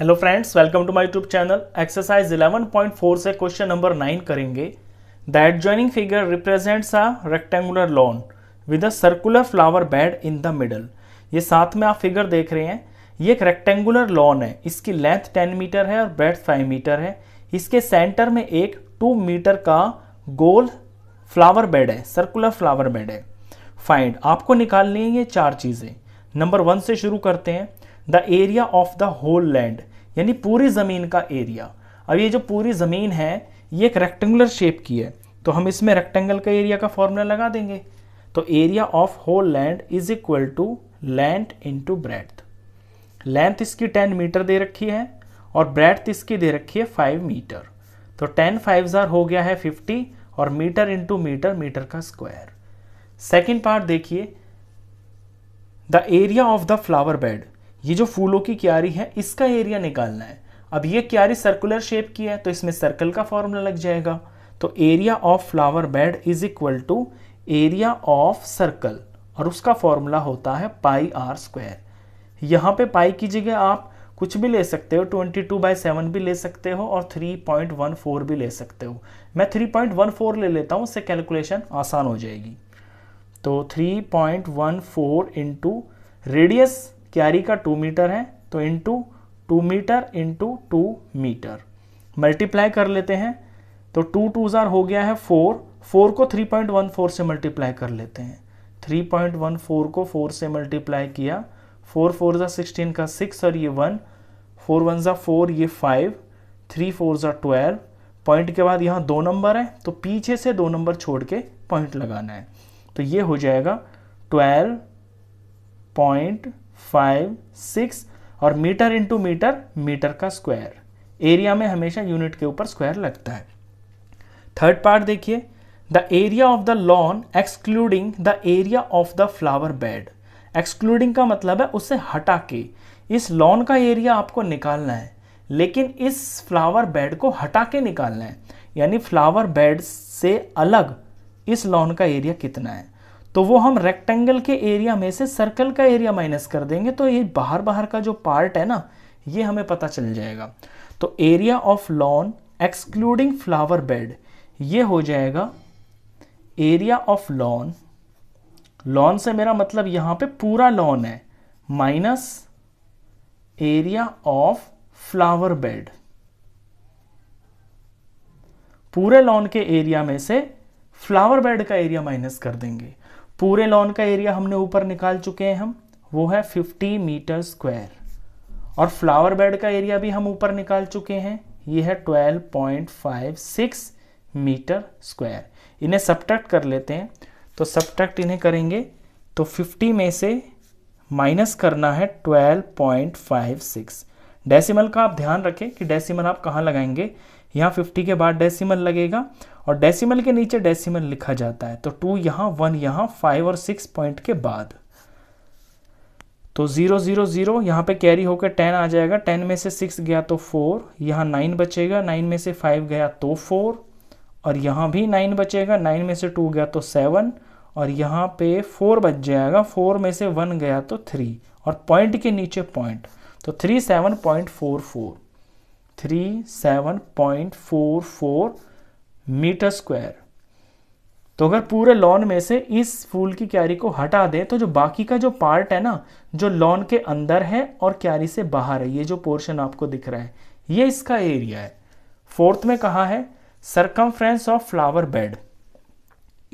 hello friends welcome to my YouTube channel exercise 11.4 से question number nine करेंगे the adjoining figure represents a rectangular lawn with a circular flower bed in the middle ये साथ में आप figure देख रहे हैं ये एक रेक्टेंगुलर लॉन है इसकी लेंथ 10 मीटर है और ब्रेथ 5 मीटर है इसके सेंटर में एक 2 मीटर का गोल फ्लावर बेड है सर्कुलर फ्लावर बेड है फाइंड आपको निकालनी है ये चार चीज़ें नंबर वन से शुरू करते हैं the area of the whole land यानी पूरी ज़मीन का एरिया अब ये जो पूरी ज़मीन है ये एक रेक्टेंगुलर शेप की है तो हम इसमें रेक्टेंगल का एरिया का फॉर्मूला लगा देंगे तो area of whole land is equal to land into breadth length इसकी टेन मीटर दे रखी है और ब्रेथ इसकी दे रखी है फाइव मीटर तो टेन फाइव ज़ार हो गया है फिफ्टी और मीटर इंटू मीटर मीटर का स्क्वायर सेकेंड पार्ट देखिए the area of the flower bed ये जो फूलों की क्यारी है इसका एरिया निकालना है अब ये क्यारी सर्कुलर शेप की है तो इसमें सर्कल का फॉर्मूला लग जाएगा तो area of flower bed is equal to area of circle और उसका फॉर्मूला होता है पाई आर स्क्वायर यहाँ पे पाई की जगह आप कुछ भी ले सकते हो 22 टू बाई सेवन भी ले सकते हो और 3.14 भी ले सकते हो मैं 3.14 ले लेता हूँ उससे कैलकुलेशन आसान हो जाएगी तो 3.14 पॉइंट वन फोर रेडियस क्यारी का टू मीटर है तो into two metre into two metre multiply कर लेते हैं तो टू टू ज़ार हो गया है फोर फोर को थ्री पॉइंट वन फोर से मल्टीप्लाई कर लेते हैं थ्री पॉइंट वन फोर को फोर से मल्टीप्लाई किया फोर फोर ज़ा सिक्सटीन का सिक्स और ये वन फोर वन ज़ा फोर ये फाइव थ्री फोर ज़ा ट्वेल्व पॉइंट के बाद यहाँ दो नंबर है तो पीछे से दो नंबर छोड़ के पॉइंट लगाना है तो ये हो जाएगा ट्वेल्व पॉइंट फाइव सिक्स और मीटर इंटू मीटर मीटर का स्क्वायर एरिया में हमेशा यूनिट के ऊपर स्क्वायर लगता है थर्ड पार्ट देखिए the area of the lawn excluding the area of the flower bed excluding का मतलब है उसे हटा के इस लॉन का एरिया आपको निकालना है लेकिन इस फ्लावर बेड को हटा के निकालना है यानी फ्लावर बेड से अलग इस लॉन का एरिया कितना है तो वो हम रेक्टेंगल के एरिया में से सर्कल का एरिया माइनस कर देंगे तो ये बाहर बाहर का जो पार्ट है ना ये हमें पता चल जाएगा तो area of lawn excluding flower bed ये हो जाएगा एरिया ऑफ लॉन लॉन से मेरा मतलब यहां पे पूरा लॉन है minus area of flower bed पूरे लॉन के एरिया में से फ्लावर बेड का एरिया माइनस कर देंगे पूरे लॉन का एरिया हमने ऊपर निकाल चुके हैं हम वो है 50 मीटर स्क्वायर और फ्लावर बेड का एरिया भी हम ऊपर निकाल चुके हैं ये है 12.56 मीटर स्क्वायर इन्हें सब्ट्रैक्ट कर लेते हैं तो सब्ट्रैक्ट इन्हें करेंगे तो 50 में से माइनस करना है 12.56 डेसिमल का आप ध्यान रखें कि डेसिमल आप कहाँ लगाएंगे यहाँ फिफ्टी के बाद डेसिमल लगेगा और डेसिमल के नीचे डेसिमल लिखा जाता है तो टू यहाँ वन यहाँ फाइव और सिक्स पॉइंट के बाद तो ज़ीरो ज़ीरो ज़ीरो यहाँ पे कैरी होकर टेन आ जाएगा टेन में से सिक्स गया तो फोर यहाँ नाइन बचेगा नाइन में से फाइव गया तो फोर और यहाँ भी नाइन बचेगा नाइन में से टू गया तो सेवन और यहाँ पे फोर बच जाएगा फोर में से वन गया तो थ्री और पॉइंट के नीचे पॉइंट तो three seven point four four three seven point four four metre square तो अगर पूरे लॉन में से इस फूल की क्यारी को हटा दें तो जो बाकी का जो पार्ट है ना जो लॉन के अंदर है और क्यारी से बाहर है ये जो पोर्शन आपको दिख रहा है ये इसका एरिया है फोर्थ में कहा है सरकमफ्रेंस ऑफ फ्लावर बेड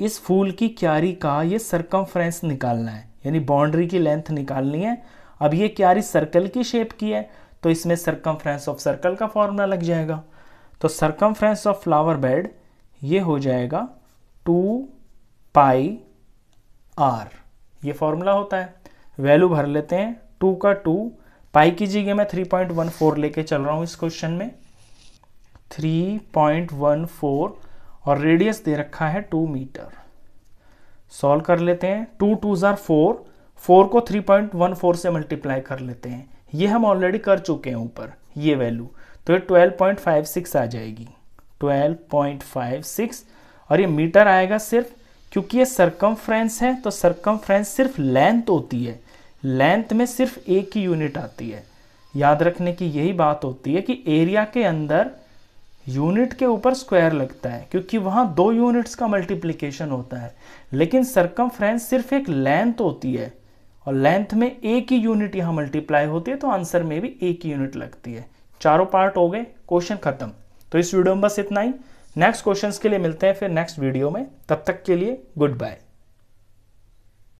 इस फूल की क्यारी का ये सरकमफ्रेंस निकालना है यानी बाउंड्री की लेंथ निकालनी है अब ये क्यारी सर्कल की शेप की है तो इसमें सरकमफ्रेंस ऑफ सर्कल का फॉर्मूला लग जाएगा तो सरकमफ्रेंस ऑफ फ्लावर बेड ये हो जाएगा टू पाई आर ये फॉर्मूला होता है वैल्यू भर लेते हैं टू का टू पाई की जगह मैं थ्री पॉइंट वन फोर लेके चल रहा हूँ इस क्वेश्चन में थ्री पॉइंट वन फोर और रेडियस दे रखा है टू मीटर सॉल्व कर लेते हैं टू टू ज़ार फोर फोर को थ्री पॉइंट वन फोर से मल्टीप्लाई कर लेते हैं ये हम ऑलरेडी कर चुके हैं ऊपर ये वैल्यू तो ये 12.56 आ जाएगी 12.56 और ये मीटर आएगा सिर्फ क्योंकि ये सरकमफ्रेंस है तो सरकमफ्रेंस सिर्फ लेंथ होती है लेंथ में सिर्फ एक ही यूनिट आती है याद रखने की यही बात होती है कि एरिया के अंदर यूनिट के ऊपर स्क्वायर लगता है क्योंकि वहां दो यूनिट्स का मल्टीप्लिकेशन होता है लेकिन सरकम सिर्फ एक लेंथ होती है और लेंथ में एक ही यूनिट यहां मल्टीप्लाई होती है तो आंसर में भी एक ही यूनिट लगती है चारों पार्ट हो गए क्वेश्चन खत्म तो इस वीडियो में बस इतना ही नेक्स्ट क्वेश्चंस के लिए मिलते हैं फिर नेक्स्ट वीडियो में तब तक के लिए गुड बाय